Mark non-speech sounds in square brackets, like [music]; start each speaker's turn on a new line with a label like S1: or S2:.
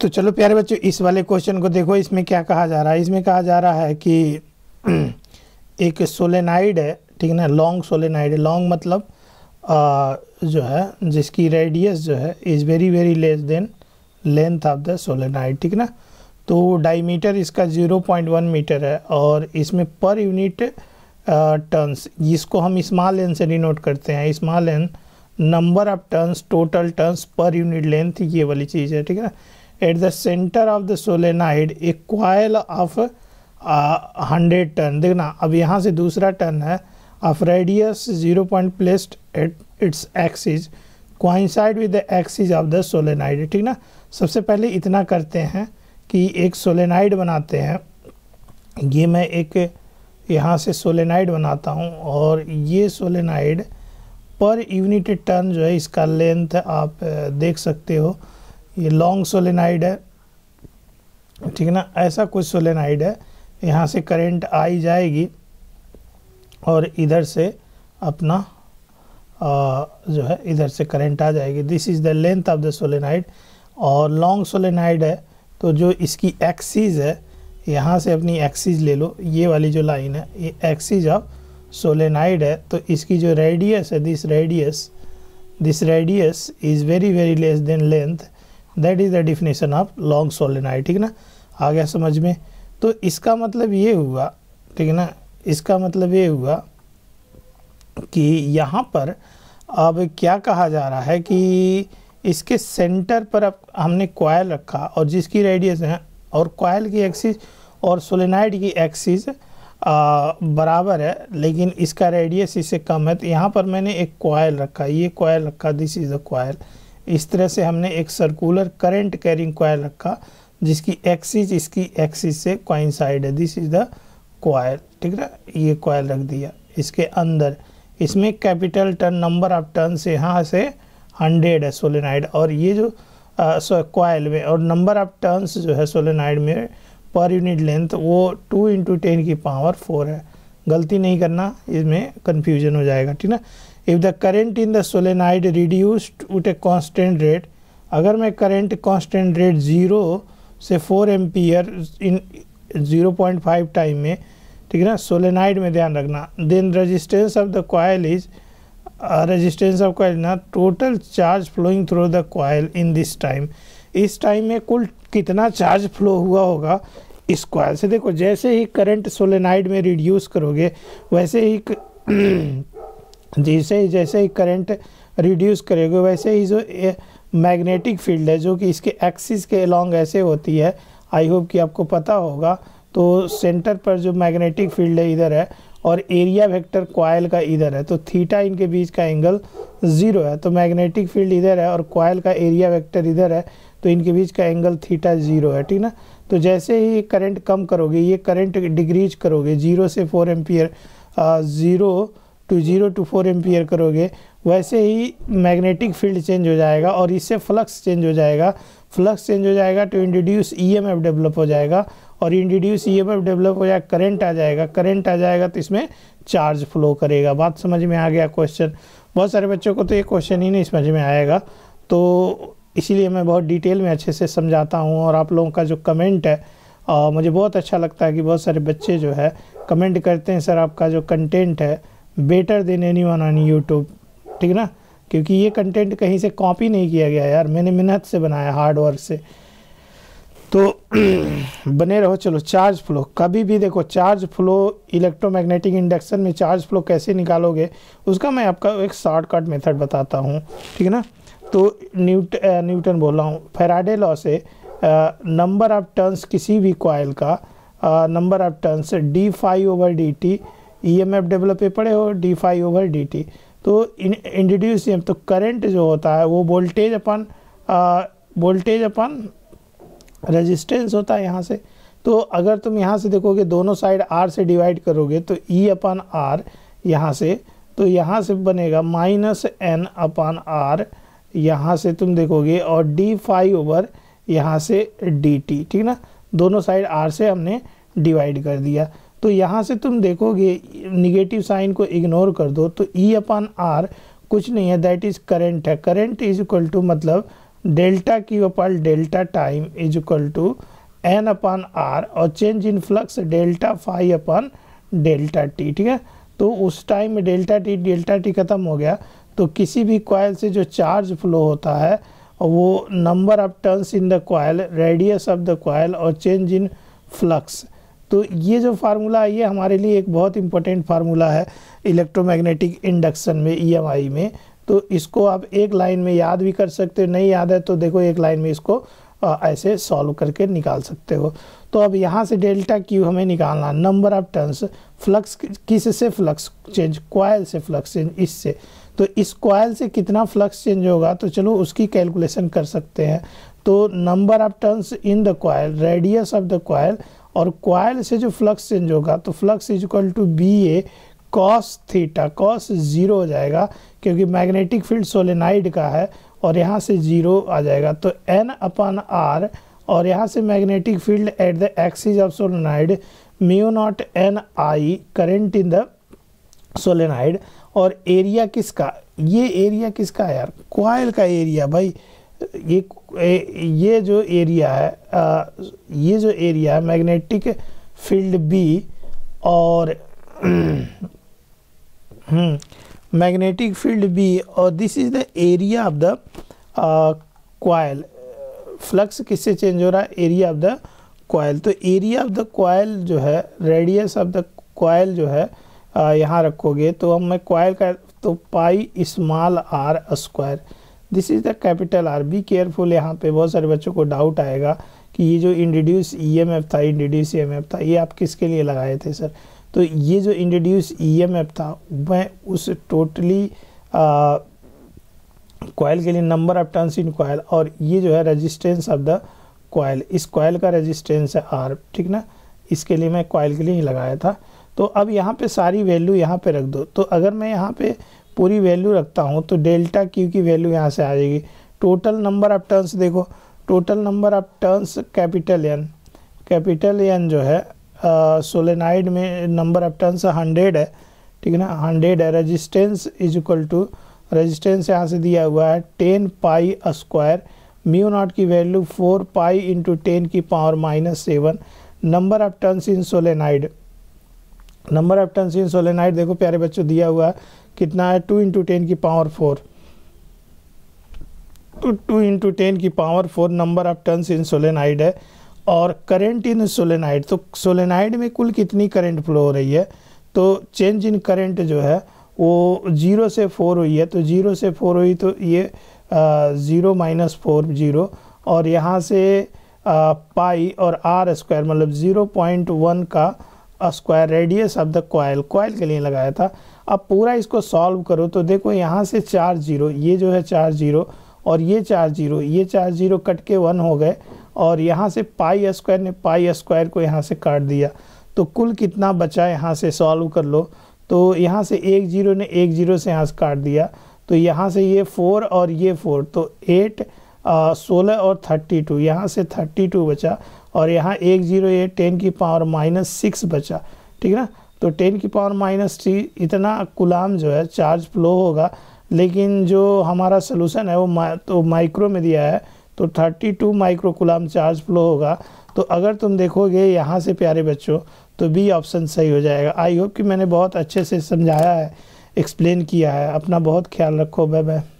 S1: तो चलो प्यारे बच्चों इस वाले क्वेश्चन को देखो इसमें क्या कहा जा रहा है इसमें कहा जा रहा है कि [clears throat] एक सोलेनाइड है ठीक है ना लॉन्ग सोलेनाइड है लॉन्ग मतलब आ, जो है जिसकी रेडियस जो है is very very less than length of the solenoid ठीक ना तो डायमीटर इसका 0.1 मीटर है और इसमें पर यूनिट टर्न्स जिसको हम स्मॉल लेंथ से डिनोट करते हैं small length number of turns total turns per unit length ये वाली चीज़ है ठीक है ना at the center of the solenoid a coil of hundred uh, turn देखना अब यहाँ से दूसरा टन है of radius zero point placed at its axis coincide with the axis of the solenoid ठीक ना सबसे पहले इतना करते हैं कि एक सोलेनाइड बनाते हैं ये मैं एक यहाँ से सोलेनाइड बनाता हूँ और ये सोलेनाइड पर यूनिट टन जो है इसका लेंथ आप uh, देख सकते हो ये लॉन्ग सोलेनाइड है ठीक है ना ऐसा कुछ सोलेनाइड है यहाँ से करंट आई जाएगी और इधर से अपना आ, जो है इधर से करंट आ जाएगी this is the length of the solenoid और लॉन्ग सोलेनाइड है तो जो इसकी एक्सीज है यहाँ से अपनी एक्सीज ले लो ये वाली जो लाइन है ये एक्सीज ऑफ सोलेनाइड है तो इसकी जो रेडियस है this radius this radius is very very less than length that is the definition of long solenoid ठीक ना आ गया समझ में तो इसका मतलब ये हुआ ठीक है ना इसका मतलब ये हुआ कि यहाँ पर अब क्या कहा जा रहा है कि इसके सेंटर पर अब हमने कोयल रखा और जिसकी रेडियस है और क्वायल की एक्सिस और सोलेनाइड की एक्सिस बराबर है लेकिन इसका रेडियस इससे कम है तो यहाँ पर मैंने एक कोयल रखा ये क्वायल रखा दिस इज़ द कोयल इस तरह से हमने एक सर्कुलर करंट कैरिंग कॉयल रखा जिसकी एक्सिस इसकी एक्सिस से क्वाइन है दिस इज़ द कॉयल ठीक है ये कॉयल रख दिया इसके अंदर इसमें capital turn number of turn से यहाँ से हंड्रेड है सोलेनाइड और ये जो कॉयल में और नंबर ऑफ टर्न्स जो है सोलेनाइड में पर यूनिट लेंथ वो टू इंटू टेन की पावर फोर है गलती नहीं करना इसमें कन्फ्यूजन हो जाएगा ठीक ना if the current in the solenoid reduced at a constant rate अगर मैं करेंट कॉन्स्टेंट रेट ज़ीरो से four ampere in zero point five time में ठीक है ना सोलेनाइड में ध्यान रखना then resistance of the coil is resistance of coil ना total charge flowing through the coil in this time इस टाइम में कुल कितना चार्ज फ्लो हुआ होगा इस कॉयल से देखो जैसे ही करंट सोलेनाइड में रिड्यूस करोगे वैसे ही जैसे जैसे करंट रिड्यूस करेगा वैसे ही जो मैग्नेटिक फील्ड है जो कि इसके एक्सिस के अलॉन्ग ऐसे होती है आई होप कि आपको पता होगा तो सेंटर पर जो मैग्नेटिक फील्ड है इधर है और एरिया वेक्टर कॉयल का इधर है तो थीटा इनके बीच का एंगल ज़ीरो है तो मैग्नेटिक फील्ड इधर है और कॉयल का एरिया वेक्टर इधर है तो इनके बीच का एंगल थीटा ज़ीरो है ठीक ना तो जैसे ही करंट कम करोगे ये करंट डिग्रीज करोगे ज़ीरो से four ampere zero to zero to four ampere करोगे वैसे ही मैग्नेटिक फील्ड चेंज हो जाएगा और इससे फ्लक्स चेंज हो जाएगा फ्लक्स चेंज हो जाएगा टू इंट्रोड्यूस ईएमएफ डेवलप हो जाएगा और इंट्रोड्यूस ईएमएफ डेवलप हो जाएगा करंट आ जाएगा करंट आ जाएगा तो इसमें चार्ज फ्लो करेगा बात समझ में आ गया क्वेश्चन बहुत सारे बच्चों को तो ये क्वेश्चन ही नहीं समझ में आएगा तो इसीलिए मैं बहुत डिटेल में अच्छे से समझाता हूँ और आप लोगों का जो कमेंट है आ, मुझे बहुत अच्छा लगता है कि बहुत सारे बच्चे जो है कमेंट करते हैं सर आपका जो कंटेंट है better than anyone on YouTube ठीक ना क्योंकि ये कंटेंट कहीं से कॉपी नहीं किया गया यार मैंने मेहनत से बनाया हार्ड वर्क से तो [clears throat] बने रहो चलो चार्ज फ्लो कभी भी देखो चार्ज फ्लो इलेक्ट्रोमैग्नेटिक इंडक्शन में चार्ज फ्लो कैसे निकालोगे उसका मैं आपका एक शॉर्टकट मेथड बताता हूँ ठीक है ना तो न्यूट न्यूटन बोल रहा हूँ फेराडे लॉ से नंबर ऑफ टर्न्स किसी भी कॉयल का number of turns D phi over D T E M F develop पड़े हो D phi over D T तो इंट्रोड्यूस ई तो करंट जो होता है वो voltage upon voltage upon resistance होता है यहाँ से तो अगर तुम यहाँ से देखोगे दोनों साइड आर से डिवाइड करोगे तो ई e अपन आर यहाँ से तो यहाँ से बनेगा माइनस एन अपन आर यहाँ से तुम देखोगे और डी फाइव ओवर यहाँ से डी टी ठीक ना दोनों साइड आर से हमने डिवाइड कर दिया तो यहाँ से तुम देखोगे निगेटिव साइन को इग्नोर कर दो तो ई अपन आर कुछ नहीं है दैट इज़ करेंट है करेंट इज इक्वल टू मतलब delta Q upon delta time is equal to N upon R और change in flux delta phi upon delta T ठीक है तो उस टाइम में डेल्टा टी डेल्टा टी खत्म हो गया तो किसी भी कॉयल से जो चार्ज फ्लो होता है वो number of turns in the coil radius of the coil और चेंज इन फ्लक्स तो ये जो फार्मूला है ये हमारे लिए एक बहुत इंपॉर्टेंट फार्मूला है इलेक्ट्रोमैग्नेटिक इंडक्शन में ई e में तो इसको आप एक लाइन में याद भी कर सकते हो नहीं याद है तो देखो एक लाइन में इसको आ, ऐसे सॉल्व करके निकाल सकते हो तो अब यहाँ से डेल्टा क्यू हमें निकालना नंबर ऑफ टर्न्स फ्लक्स किस से फ्लक्स चेंज क्वाइल से फ्लक्स चेंज इससे तो इस क्वाइल से कितना फ्लक्स चेंज होगा तो चलो उसकी कैलकुलेशन कर सकते हैं तो number of turns in the coil radius of the coil और क्वाइल से जो फ्लक्स चेंज होगा तो flux is equal to B A cos theta cos zero हो जाएगा क्योंकि मैग्नेटिक फील्ड सोलेनाइड का है और यहाँ से ज़ीरो आ जाएगा तो एन अपन आर और यहाँ से magnetic field at the axis of solenoid mu naught N I current in the solenoid और एरिया किसका ये एरिया किसका है यार क्वाइल का एरिया भाई ये ये जो एरिया है आ, ये जो एरिया है मैग्नेटिक फील्ड बी और मैग्नेटिक फील्ड बी और this is the area of the coil flux किससे चेंज हो रहा है एरिया ऑफ द क्वाइल तो एरिया ऑफ द क्वाइल जो है रेडियस ऑफ द क्वाइल जो है यहाँ रखोगे तो हम मैं क्वाइल का तो pi small R square this is the capital R be careful यहाँ पे बहुत सारे बच्चों को डाउट आएगा कि ये जो इंट्रोड्यूस एफ e था इंट्रोड्यूस एफ e था ये आप किसके लिए लगाए थे सर तो ये जो इंट्रोड्यूस एफ e था मैं उस टोटली कॉयल के लिए number of turns in coil और ये जो है रेजिस्टेंस ऑफ द कॉयल इस कॉयल का रेजिस्टेंस है आर ठीक ना इसके लिए मैं कॉयल के लिए ही लगाया था तो अब यहाँ पे सारी वैल्यू यहाँ पे रख दो तो अगर मैं यहाँ पे पूरी वैल्यू रखता हूँ तो डेल्टा क्यू की वैल्यू यहाँ से आ जाएगी टोटल नंबर ऑफ टर्न्स देखो total number of turns capital N capital N जो है सोलेनाइड में नंबर ऑफ टर्न्स हंड्रेड है ठीक है ना हंड्रेड है resistance is equal to resistance यहाँ से दिया हुआ है ten pi square mu naught की value four pi into ten की power minus seven number of turns in solenoid number of turns in solenoid देखो प्यारे बच्चों दिया हुआ है कितना है टू इंटू टेन की पावर फोर तो टू इंटू टेन की power four number of turns in solenoid है और करेंट इन सोलेनाइड तो सोलेनाइड में कुल कितनी करेंट फ्लो हो रही है तो चेंज इन करेंट जो है वो ज़ीरो से फोर हुई है तो ज़ीरो से फोर हुई तो ये ज़ीरो माइनस फोर ज़ीरो और यहाँ से आ, पाई और आर स्क्वायर मतलब ज़ीरो पॉइंट वन का square radius of the coil coil के लिए लगाया था अब पूरा इसको सॉल्व करो तो देखो यहाँ से चार जीरो ये जो है चार जीरो और ये चार जीरो ये चार जीरो कट के वन हो गए और यहाँ से पाई स्क्वायर ने पाई स्क्वायर को यहाँ से काट दिया तो कुल कितना बचा यहाँ से सॉल्व कर लो तो यहाँ से एक जीरो ने एक जीरो से यहाँ से काट दिया तो यहाँ से ये फोर और ये फोर तो एट सोलह और थर्टी टू यहाँ से थर्टी टू बचा और यहाँ एक जीरो ये टेन की पावर माइनस सिक्स बचा ठीक है ना तो टेन की पावर माइनस थ्री इतना कुलाम जो है चार्ज फ्लो होगा लेकिन जो हमारा सोलूसन है वो मा, तो माइक्रो में दिया है तो 32 माइक्रो कुलाम चार्ज फ्लो होगा तो अगर तुम देखोगे यहाँ से प्यारे बच्चों तो बी ऑप्शन सही हो जाएगा आई होप कि मैंने बहुत अच्छे से समझाया है एक्सप्लेन किया है अपना बहुत ख्याल रखो बाय बाय